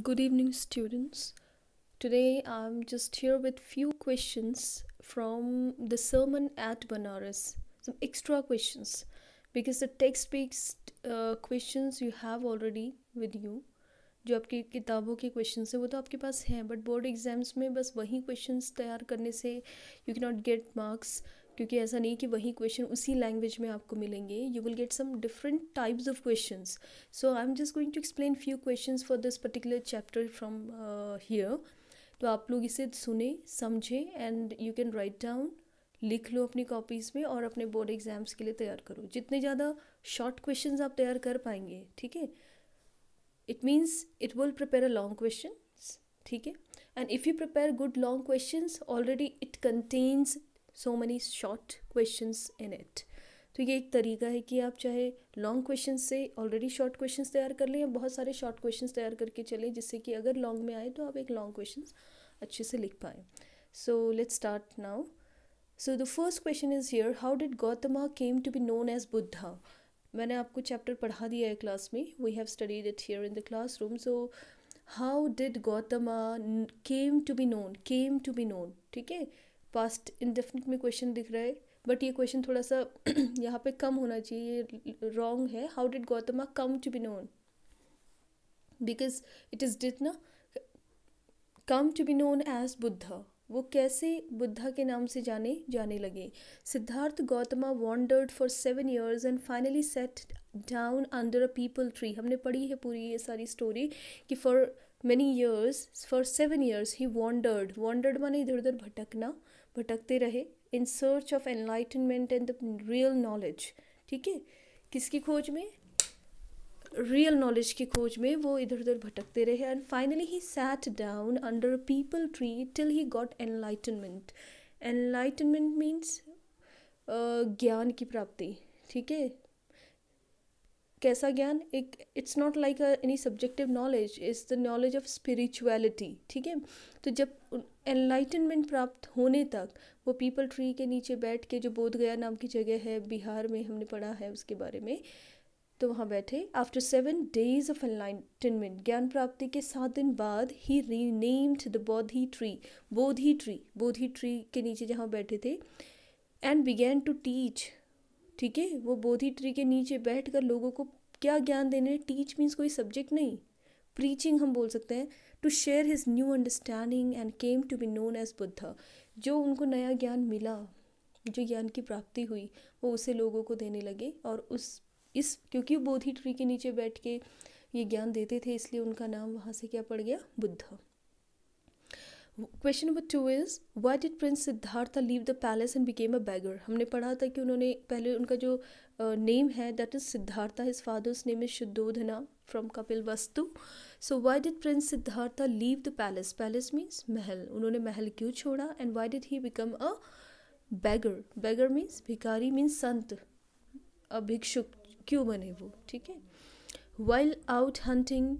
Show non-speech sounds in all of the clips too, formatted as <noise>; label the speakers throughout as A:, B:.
A: good evening students today i'm just here with few questions from the sermon at banaras some extra questions because the text based uh, questions you have already with you जो आपकी किताबों के question है वो तो आपके पास हैं but board exams में बस वही क्वेश्चंस तैयार करने से you can not get marks क्योंकि ऐसा नहीं कि वही क्वेश्चन उसी लैंग्वेज में आपको मिलेंगे you will get some different types of question so I am just going to explain few question for this particular chapter from here तो आप लोग इसे सुने समझें and you can write down लिख लो अपनी कॉपीज़ में और अपने बोर्ड एग्ज़ाम्स के लिए तैयार करो जितने ज़्यादा शॉर्ट क्वेश्चन आप तैयार कर पाएंगे ठीक है it means it will prepare a long question ठीक है and if you prepare good long question already it contains so many short question in it तो ये एक तरीका है कि आप चाहे लॉन्ग क्वेश्चन से ऑलरेडी शॉर्ट क्वेश्चन तैयार कर लें या बहुत सारे शॉर्ट क्वेश्चन तैयार करके चलें जिससे कि अगर लॉन्ग में आए तो आप एक लॉन्ग क्वेश्चन अच्छे से लिख पाएँ so let's start now so the first question is here how did Gautama came to be known as Buddha मैंने आपको चैप्टर पढ़ा दिया है क्लास में we have studied it here in the classroom so how did Gautama came to be known came to be known ठीक है past indefinite में question दिख रहा है बट ये क्वेश्चन थोड़ा सा <clears throat> यहाँ पे कम होना चाहिए ये रॉन्ग है how did Gautama come to be known because it is did ना come to be known as Buddha वो कैसे बुद्धा के नाम से जाने जाने लगे Siddhartha Gautama wandered for seven years and finally set down under a peepal tree हमने पढ़ी है पूरी ये सारी स्टोरी कि for many years for seven years he wandered wandered माने इधर उधर भटकना भटकते रहे in search of enlightenment and the real knowledge ठीक है किसकी खोज में रियल नॉलेज की खोज में वो इधर उधर भटकते रहे and finally he sat down under peepal tree till he got enlightenment enlightenment means ज्ञान की प्राप्ति ठीक है कैसा ज्ञान एक it's not like any subjective knowledge is the knowledge of spirituality ठीक है तो जब एनलाइटनमेंट प्राप्त होने तक वो पीपल ट्री के नीचे बैठ के जो बोध गया नाम की जगह है बिहार में हमने पढ़ा है उसके बारे में तो वहाँ बैठे after seven days of enlightenment ज्ञान प्राप्ति के सात दिन बाद ही renamed the Bodhi tree Bodhi tree Bodhi tree के नीचे जहाँ बैठे थे एंड बिगैन टू टीच ठीक है वो बोधि ट्री के नीचे बैठ कर लोगों को क्या ज्ञान देने टीच मीन्स कोई सब्जेक्ट नहीं प्रीचिंग हम बोल सकते हैं to share his new understanding and came to be known as Buddha जो उनको नया ज्ञान मिला जो ज्ञान की प्राप्ति हुई वो उसे लोगों को देने लगे और उस इस क्योंकि बोधि ट्री के नीचे बैठ के ये ज्ञान देते थे इसलिए उनका नाम वहाँ से क्या पड़ गया Buddha question number two is why did prince Siddhartha leave the palace and became a beggar हमने पढ़ा था कि उन्होंने पहले उनका जो नेम है that is Siddhartha his father's name is Shuddhodana from Kapilavastu so why did prince Siddhartha leave the palace palace means महल उन्होंने महल क्यों छोड़ा and why did he become a beggar beggar means भिकारी मीन्स संत अभिक्षुक क्यों बने वो ठीक है while out hunting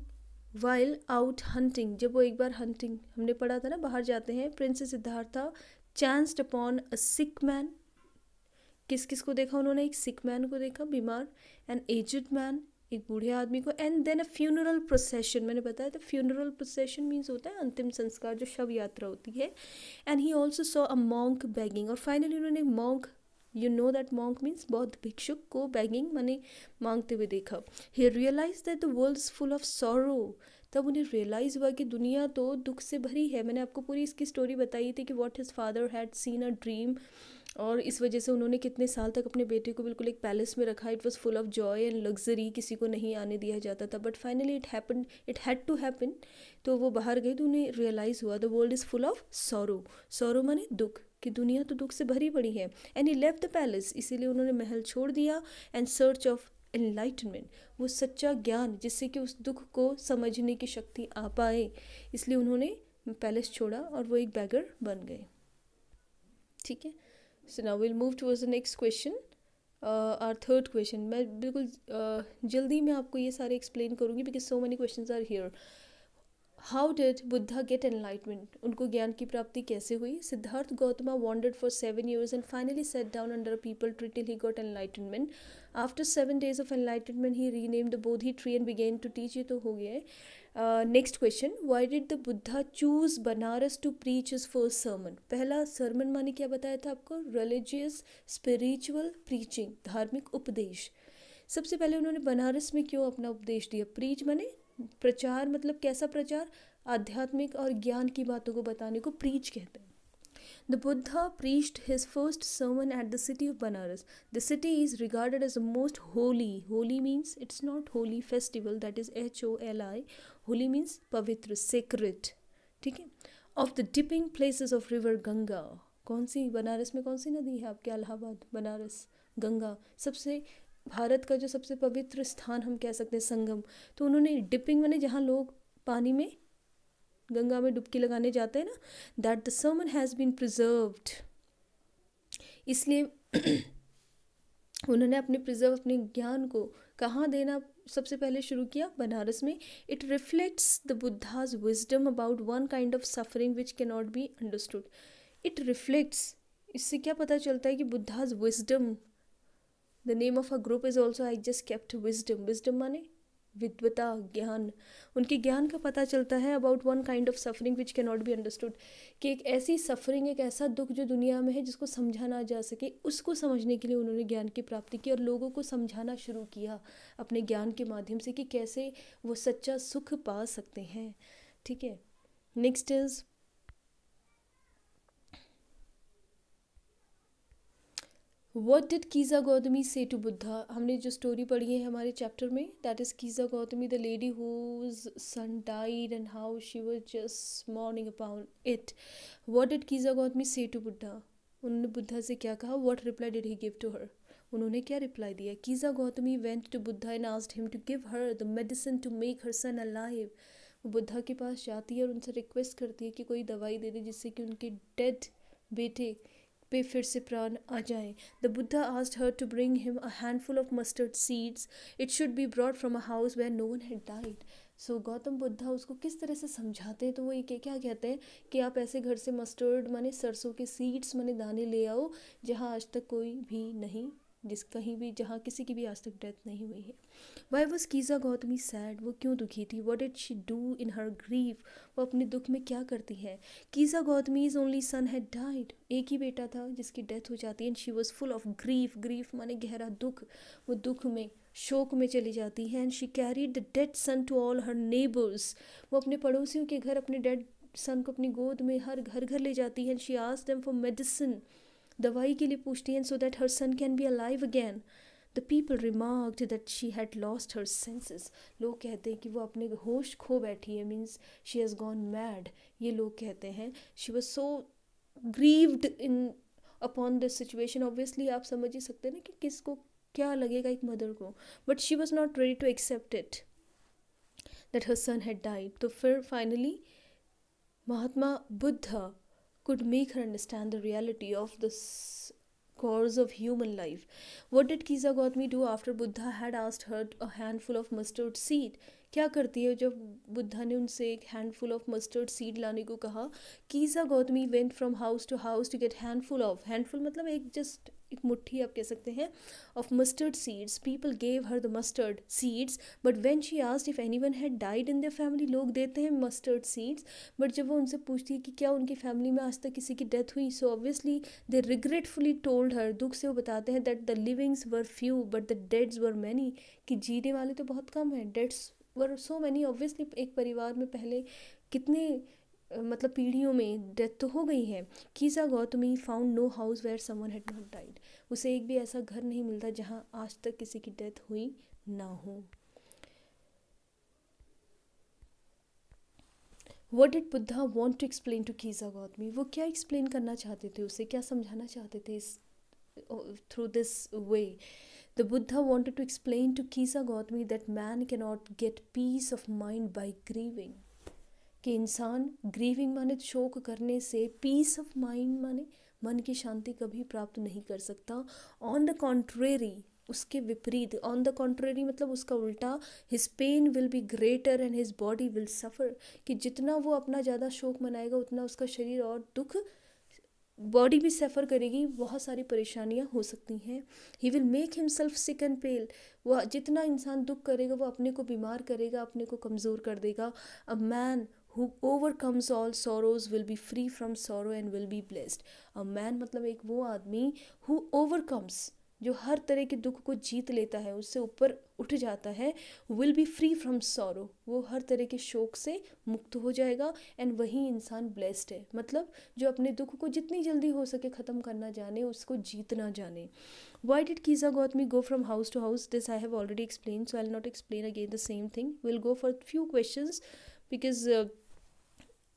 A: while out hunting जब वो एक बार हंटिंग हमने पढ़ा था ना बाहर जाते हैं prince Siddhartha chanced upon a sick man किस किस को देखा उन्होंने एक सिक मैन को देखा बीमार एन एजड मैन एक बूढ़े आदमी को and then a funeral procession मैंने बताया था फ्यूनरल प्रोसेशन मीन्स होता है अंतिम संस्कार जो शव यात्रा होती है and he also saw a monk begging और फाइनली उन्होंने monk you know that monk means बौद्ध भिक्षुक को बैगिंग मैंने मांगते हुए देखा he realize that the world full of sorrow तब उन्हें रियलाइज हुआ कि दुनिया तो दुख से भरी है मैंने आपको पूरी इसकी स्टोरी बताई थी कि what his father had seen a dream और इस वजह से उन्होंने कितने साल तक अपने बेटे को बिल्कुल एक पैलेस में रखा it was full of joy and luxury किसी को नहीं आने दिया जाता था but finally it happen it had to happen तो वो बाहर गए तो उन्हें रियलाइज़ हुआ the world is full of sorrow sorrow माने दुख कि दुनिया तो दुख से भरी पड़ी है एंड ही लेव द पैलेस इसीलिए उन्होंने महल छोड़ दिया एंड सर्च ऑफ एनलाइटमेंट वो सच्चा ज्ञान जिससे कि उस दुख को समझने की शक्ति आ पाए इसलिए उन्होंने पैलेस छोड़ा और वो एक बैगर बन गए ठीक है so now will move towards the next question or third question मैं बिल्कुल uh, जल्दी मैं आपको ये सारे एक्सप्लेन करूँगी because so many question are here how did Buddha get enlightenment उनको ज्ञान की प्राप्ति कैसे हुई Siddhartha Gautama wandered for seven years and finally set down under peepal tree till he got enlightenment after seven days of enlightenment he rename the Bodhi tree and began to teach ये तो हो गया है next question why did the Buddha choose Banaras to preach is first sermon पहला sermon माने क्या बताया था आपको रिलीजियस स्पिरिचुअल प्रीचिंग धार्मिक उपदेश सबसे पहले उन्होंने बनारस में क्यों अपना उपदेश दिया प्रीच माने प्रचार मतलब कैसा प्रचार आध्यात्मिक और ज्ञान की बातों को बताने को प्रीच कहते हैं The Buddha preached his first sermon at the city of Banaras. The city is regarded as the most holy. Holy means it's not holy festival, that is H O L I. Holy means pavitra, sacred. Okay? Of the dipping places of river Ganga. Ganga कौन सी बनारस में कौन सी नदी है आपके अलाहाबाद बनारस गंगा सबसे भारत का जो सबसे पवित्र स्थान हम कह सकते हैं संगम तो उन्होंने डिपिंग मैंने जहाँ लोग पानी में गंगा में डुबकी लगाने जाते हैं ना that the sermon has been preserved इसलिए <clears throat> उन्होंने अपने प्रिजर्व अपने ज्ञान को कहाँ देना सबसे पहले शुरू किया बनारस में it reflects the Buddha's wisdom about one kind of suffering which can not be understood it reflects इससे क्या पता चलता है कि Buddha's wisdom the name of a group is also I just kept wisdom wisdom माने विद्वता ज्ञान उनके ज्ञान का पता चलता है about one kind of suffering which can not be understood कि एक ऐसी सफरिंग एक ऐसा दुख जो दुनिया में है जिसको समझा ना जा सके उसको समझने के लिए उन्होंने ज्ञान की प्राप्ति की और लोगों को समझाना शुरू किया अपने ज्ञान के माध्यम से कि कैसे वो सच्चा सुख पा सकते हैं ठीक है next is what did Kisa Gautami say to Buddha हमने जो स्टोरी पढ़ी है हमारे चैप्टर में that is Kisa Gautami the lady whose son died and how she was just mourning upon it what did Kisa Gautami say to Buddha उन्होंने बुद्धा से क्या कहा what reply did he give to her उन्होंने क्या रिप्लाई दिया Kisa Gautami went to Buddha and asked him to give her the medicine to make her son live वो बुद्धा के पास जाती है और उनसे रिक्वेस्ट करती है कि कोई दवाई दे दे जिससे कि उनके डेड बेटे पे फिर से प्राण आ जाएं the Buddha asked her to bring him a handful of mustard seeds it should be brought from a house where no one had died so Gautam Buddha उसको किस तरह से समझाते हैं तो वो ये क्या कहते हैं कि आप ऐसे घर से मस्टर्ड माने सरसों के सीड्स माने दाने ले आओ जहाँ आज तक कोई भी नहीं जिस कहीं भी जहाँ किसी की भी आज तक डेथ नहीं हुई है why was Kisa Gautami sad वो क्यों दुखी थी what did she do in her grief वो अपने दुख में क्या करती है कीज़ा इज़ ओनली सन है डाइड एक ही बेटा था जिसकी डेथ हो जाती है and she was full of grief grief माने गहरा दुख वो दुख में शोक में चली जाती है and she carry the dead son to all her neighbours वो अपने पड़ोसियों के घर अपने डेड सन को अपनी गोद में हर घर घर ले जाती है एंड शी आज देम फॉर मेडिसिन दवाई के लिए पूछती हैं so that her son can be alive again the people remarked that she had lost her senses लोग कहते हैं कि वो अपने होश खो बैठी है means she has gone mad ये लोग कहते हैं she was so grieved in upon this situation obviously आप समझ ही सकते हैं ना कि किसको क्या लगेगा एक मदर को but she was not ready to accept it that her son had died तो फिर finally Mahatma Buddha could make her understand the reality of this course of human life. What did Kisa Gautami do after Buddha had asked her a handful of mustard seed? क्या करती है जब बुद्धा ने उनसे एक handful of mustard seed लाने को कहा Kisa Gautami went from house to house to get handful of handful मतलब एक जस्ट एक मुट्ठी आप कह सकते हैं of mustard seeds people gave her the mustard seeds but when she asked if any one had died in the family लोग देते हैं मस्टर्ड सीड्स बट जब वो उनसे पूछती है कि क्या उनकी फैमिली में आज तक किसी की डेथ हुई so obviously they regretfully told her दुख से वो बताते हैं that the livings were few but the deads were many कि जीने वाले तो बहुत कम हैं डेड्स वर सो मैनी ऑब्वियसली एक परिवार में पहले कितने मतलब पीढ़ियों में डेथ तो हो गई है Kisa Gautami found no house where someone had not died उसे एक भी ऐसा घर नहीं मिलता जहां आज तक किसी की डेथ हुई ना हो what did Buddha want to explain to Kisa Gautami वो क्या एक्सप्लेन करना चाहते थे उसे क्या समझाना चाहते थे इस through this way the Buddha wanted to explain to Kisa Gautami that man cannot get peace of mind by grieving कि इंसान ग्रीविंग माने तो शोक करने से पीस ऑफ माइंड माने मन की शांति कभी प्राप्त नहीं कर सकता ऑन द कॉन्ट्रेरी उसके विपरीत ऑन द कॉन्ट्रेरी मतलब उसका उल्टा his pain will be greater and his body will suffer कि जितना वो अपना ज़्यादा शोक मनाएगा उतना उसका शरीर और दुख बॉडी भी सफ़र करेगी बहुत सारी परेशानियाँ हो सकती हैं he will make himself sick and pale वह जितना इंसान दुख करेगा वो अपने को बीमार करेगा अपने को कमज़ोर कर देगा a man who overcomes all sorrows will be free from sorrow and will be blessed a man मतलब एक वो आदमी हु ओवरकम्स जो हर तरह के दुख को जीत लेता है उससे ऊपर उठ जाता है विल बी फ्री फ्रॉम सोरो वो हर तरह के शोक से मुक्त हो जाएगा एंड वही इंसान ब्लेस्ड है मतलब जो अपने दुख को जितनी जल्दी हो सके ख़त्म करना जाने उसको जीतना जाने why did Kisa Gautami go from house to house this I have already explain so I not explain again the same thing will go for few question because uh,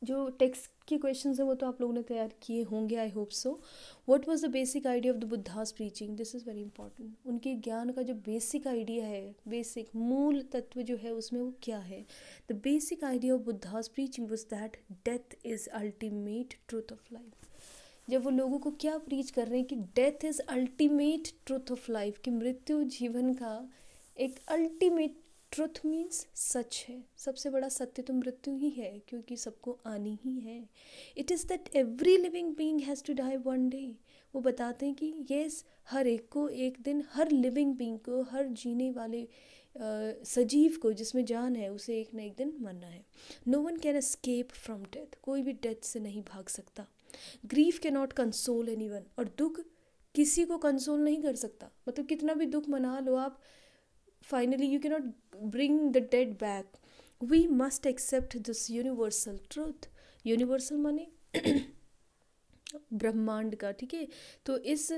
A: जो टेक्स्ट के क्वेश्चंस हैं वो तो आप लोगों ने तैयार किए होंगे I hope so what was the basic idea of the Buddha's preaching this is very important उनके ज्ञान का जो बेसिक आइडिया है बेसिक मूल तत्व जो है उसमें वो क्या है the basic idea of Buddha's preaching was that death is ultimate truth of life जब वो लोगों को क्या प्रीच कर रहे हैं कि death is ultimate truth of life कि मृत्यु जीवन का एक अल्टीमेट ट्रुथ मीन्स सच है सबसे बड़ा सत्य तो मृत्यु ही है क्योंकि सबको आनी ही है it is that every living being has to die one day वो बताते हैं कि येस हर एक को एक दिन हर लिविंग बींग को हर जीने वाले आ, सजीव को जिसमें जान है उसे एक ना एक दिन मरना है no one can escape from death कोई भी डेथ से नहीं भाग सकता ग्रीफ के नॉट कंसोल एनी वन और दुख किसी को कंसोल नहीं कर सकता मतलब कितना भी दुख मना लो आप Finally, you cannot bring the dead back. We must accept this universal truth. Universal माने <coughs> ब्रह्मांड का ठीक है तो इस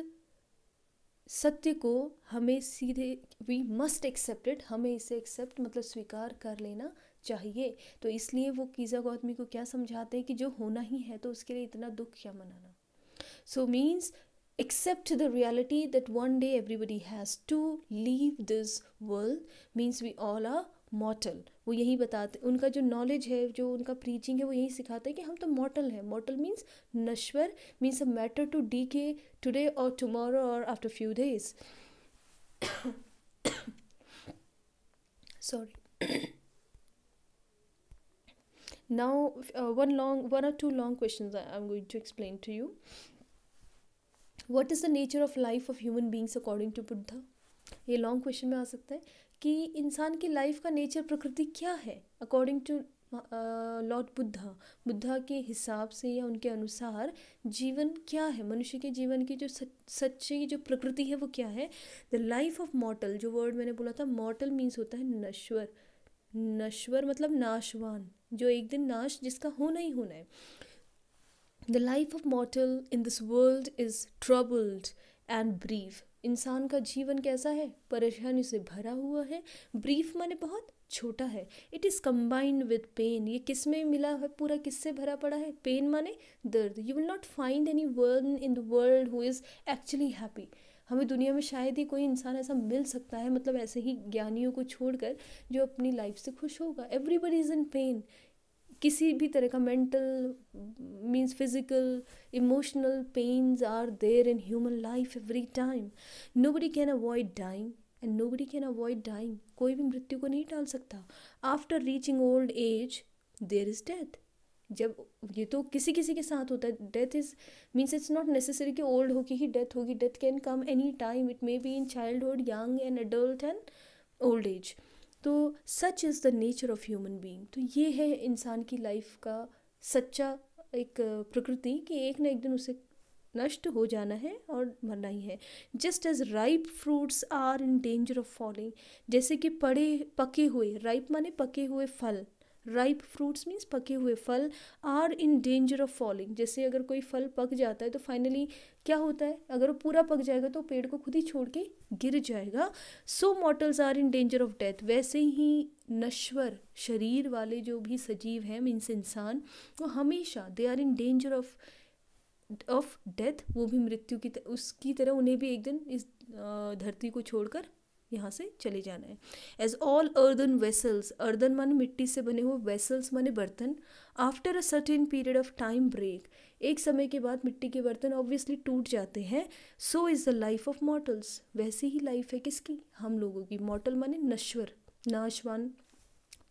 A: सत्य को हमें सीधे वी मस्ट एक्सेप्टेड हमें इसे एक्सेप्ट मतलब स्वीकार कर लेना चाहिए तो इसलिए वो कीज़ा गौतमी को क्या समझाते हैं कि जो होना ही है तो उसके लिए इतना दुख क्या मनाना so means Accept the reality that one day everybody has to leave this world means we all are mortal. वो यही बताते उनका जो नॉलेज है जो उनका प्रीचिंग है वो यही सिखाता है कि हम तो मॉटल हैं मॉटल मीन्स नश्वर means a matter to decay today और टुमारो और after few days sorry now uh, one long one or two long questions i'm going to explain to you what is the nature of life of human beings according to Buddha ये long question में आ सकता है कि इंसान की life का nature प्रकृति क्या है according to lord Buddha Buddha के हिसाब से या उनके अनुसार जीवन क्या है मनुष्य के जीवन की जो सच सच्ची जो प्रकृति है वो क्या है द लाइफ ऑफ मॉटल जो वर्ड मैंने बोला था मॉटल मीन्स होता है नश्वर नश्वर मतलब नाशवान जो एक दिन नाश जिसका होना ही होना है the life of mortal in this world is troubled and brief इंसान का जीवन कैसा है परेशानी से भरा हुआ है ब्रीफ माने बहुत छोटा है it is combined with pain ये किस में मिला है पूरा किससे भरा पड़ा है पेन माने दर्द you will not find any one in the world who is actually happy हमें दुनिया में शायद ही कोई इंसान ऐसा मिल सकता है मतलब ऐसे ही ज्ञानियों को छोड़कर जो अपनी लाइफ से खुश होगा एवरीबडी इज़ इन पेन किसी भी तरह का mental means physical emotional pains are there in human life every time nobody can avoid dying and nobody can avoid dying कोई भी मृत्यु को नहीं टाल सकता after reaching old age there is death जब ये तो किसी किसी के साथ होता है death is means it's not necessary कि ओल्ड होगी ही डेथ होगी death can come any time it may be in childhood young and adult and old age तो such is the nature of human being तो ये है इंसान की लाइफ का सच्चा एक प्रकृति कि एक ना एक दिन उसे नष्ट हो जाना है और मरना ही है just as ripe fruits are in danger of falling जैसे कि पड़े पके हुए राइप माने पके हुए फल राइप फ्रूट्स मीन्स पके हुए फल are in danger of falling जैसे अगर कोई फल पक जाता है तो फाइनली क्या होता है अगर वो पूरा पक जाएगा तो पेड़ को खुद ही छोड़ के गिर जाएगा so mortals are in danger of death वैसे ही नश्वर शरीर वाले जो भी सजीव हैं मीन्स इंसान वो हमेशा they are in danger of of death वो भी मृत्यु की तर, उसकी तरह उन्हें भी एक दिन इस धरती को छोड़कर यहाँ से चले जाना है as all earthen vessels earthen माने मिट्टी से बने हुए वेसल्स माने बर्तन after a certain period of time break एक समय के बाद मिट्टी के बर्तन ऑब्वियसली टूट जाते हैं so is the life of mortals वैसी ही लाइफ है किसकी हम लोगों की मॉटल माने नश्वर नाशवान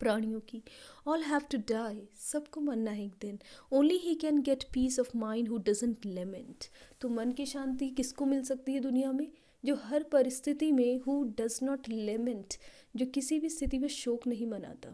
A: प्राणियों की ऑल हैव टू डाई सबको मरना है एक दिन only he can get peace of mind who doesn't lament तो मन की शांति किसको मिल सकती है दुनिया में जो हर परिस्थिति में हु डज नॉट लेमेंट जो किसी भी स्थिति में शोक नहीं मनाता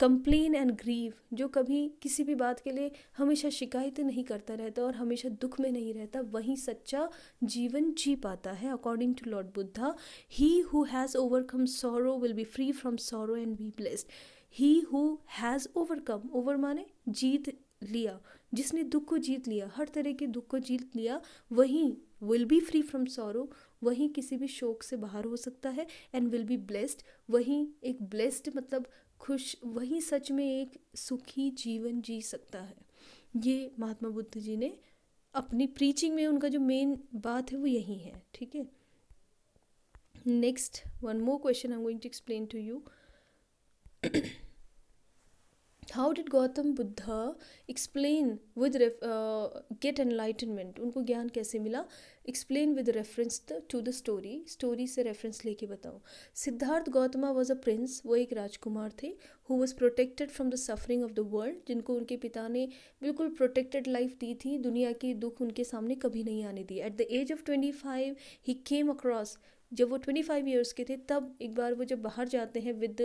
A: कंप्लेन एंड ग्रीव जो कभी किसी भी बात के लिए हमेशा शिकायतें नहीं करता रहता और हमेशा दुख में नहीं रहता वहीं सच्चा जीवन जी पाता है according to lord Buddha he who has overcome sorrow will be free from sorrow and be blessed he who has overcome over माने जीत लिया जिसने दुख को जीत लिया हर तरह के दुख को जीत लिया वहीं विल बी फ्री फ्रॉम सोरो वहीं किसी भी शोक से बाहर हो सकता है एंड विल बी ब्लेस्ड वहीं एक ब्लेस्ड मतलब खुश वहीं सच में एक सुखी जीवन जी सकता है ये महात्मा बुद्ध जी ने अपनी प्रीचिंग में उनका जो मेन बात है वो यही है ठीक है next one more question I am going to explain to you how did Gautam Buddha explain with get enlightenment उनको ज्ञान कैसे मिला explain with reference to the story story से रेफरेंस लेके बताओ Siddhartha Gautama was a prince वो एक राजकुमार थे who was protected from the suffering of the world जिनको उनके पिता ने बिल्कुल प्रोटेक्टेड लाइफ दी थी दुनिया के दुख उनके सामने कभी नहीं आने दिए at the age of twenty five he came across जब वो ट्वेंटी फाइव ईयर्स के थे तब एक बार वो जब बाहर जाते हैं with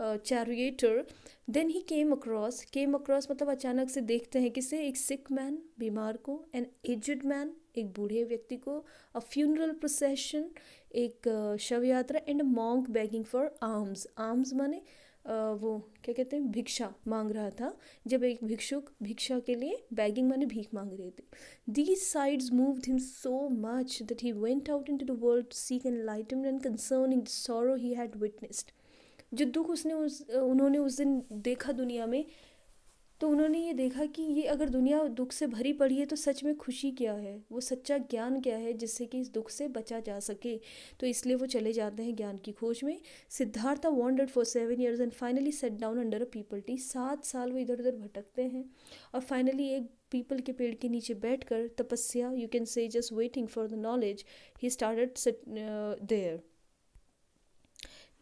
A: charioteer then he came across came across मतलब अचानक से देखते हैं किसे एक सिक मैन बीमार को एन एजड मैन एक बूढ़े व्यक्ति को अ फ्यूनरल प्रोसेशन एक शव यात्रा and monk begging for alms alms माने वो क्या कहते हैं भिक्षा मांग रहा था जब एक भिक्षुक भिक्षा के लिए बैगिंग माने भीख मांग रहे थे these sides moved him so much that he went out into the world seek enlighten and concerning in sorrow he had witnessed जो दुख उसने उस उन्होंने उस दिन देखा दुनिया में तो उन्होंने ये देखा कि ये अगर दुनिया दुख से भरी पड़ी है तो सच में खुशी क्या है वो सच्चा ज्ञान क्या है जिससे कि इस दुख से बचा जा सके तो इसलिए वो चले जाते हैं ज्ञान की खोज में Siddhartha wandered for seven years and finally set down under a peepal tree सात साल वो इधर उधर भटकते हैं और फाइनली एक पीपल के पेड़ के नीचे कर तपस्या you can say just waiting for the knowledge he start there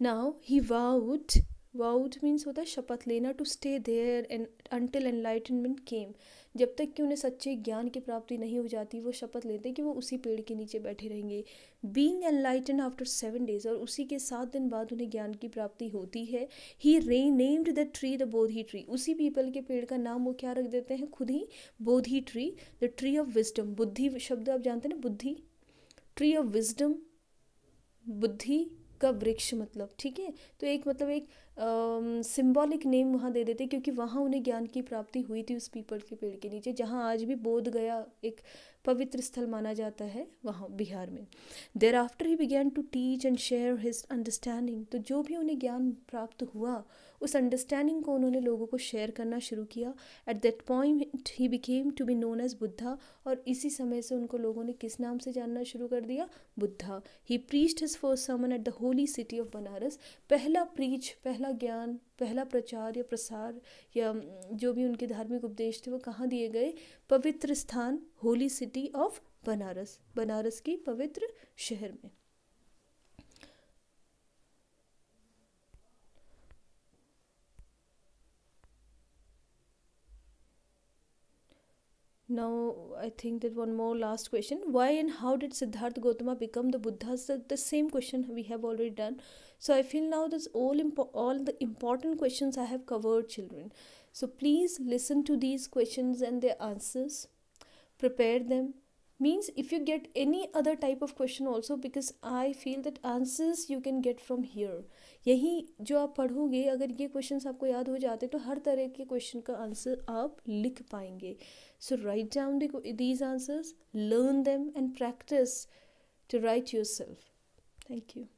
A: now he vowed vowed means होता है शपथ लेना to stay there and until enlightenment came जब तक कि उन्हें सच्चे ज्ञान की प्राप्ति नहीं हो जाती वो शपथ लेते हैं कि वो उसी पेड़ के नीचे बैठे रहेंगे being enlighten after seven days और उसी के सात दिन बाद उन्हें ज्ञान की प्राप्ति होती है he renamed the tree the Bodhi tree उसी पीपल के पेड़ का नाम वो क्या रख देते हैं खुद ही Bodhi tree the tree of wisdom बुद्धि शब्द आप जानते हैं ना बुद्धि ट्री ऑफ विजडम बुद्धि का वृक्ष मतलब ठीक है तो एक मतलब एक सिम्बॉलिक नेम वहाँ दे देते क्योंकि वहाँ उन्हें ज्ञान की प्राप्ति हुई थी उस पीपल के पेड़ के नीचे जहाँ आज भी बोध गया एक पवित्र स्थल माना जाता है वहाँ बिहार में there after he began to teach and share his understanding तो जो भी उन्हें ज्ञान प्राप्त हुआ उस अंडरस्टैंडिंग को उन्होंने लोगों को शेयर करना शुरू किया at that point he became to be known as Buddha और इसी समय से उनको लोगों ने किस नाम से जानना शुरू कर दिया Buddha he preached his first sermon at the holy city of Banaras पहला प्रीच पहला ज्ञान पहला प्रचार या प्रसार या जो भी उनके धार्मिक उपदेश थे वो कहाँ दिए गए पवित्र स्थान holy city of Banaras Banaras की पवित्र शहर में now i think that one more last question why and how did siddhartha gautama become the buddha so the same question we have already done so i feel now that all impo- all the important questions i have covered children so please listen to these questions and their answers prepare them means if you get any other type of question also because i feel that answers you can get from here यही जो आप पढ़ोगे अगर ये questions आपको याद हो जाते तो हर तरह के क्वेश्चन का आंसर आप लिख पाएंगे so write down the, these answers, learn them, and practice to write yourself. Thank you.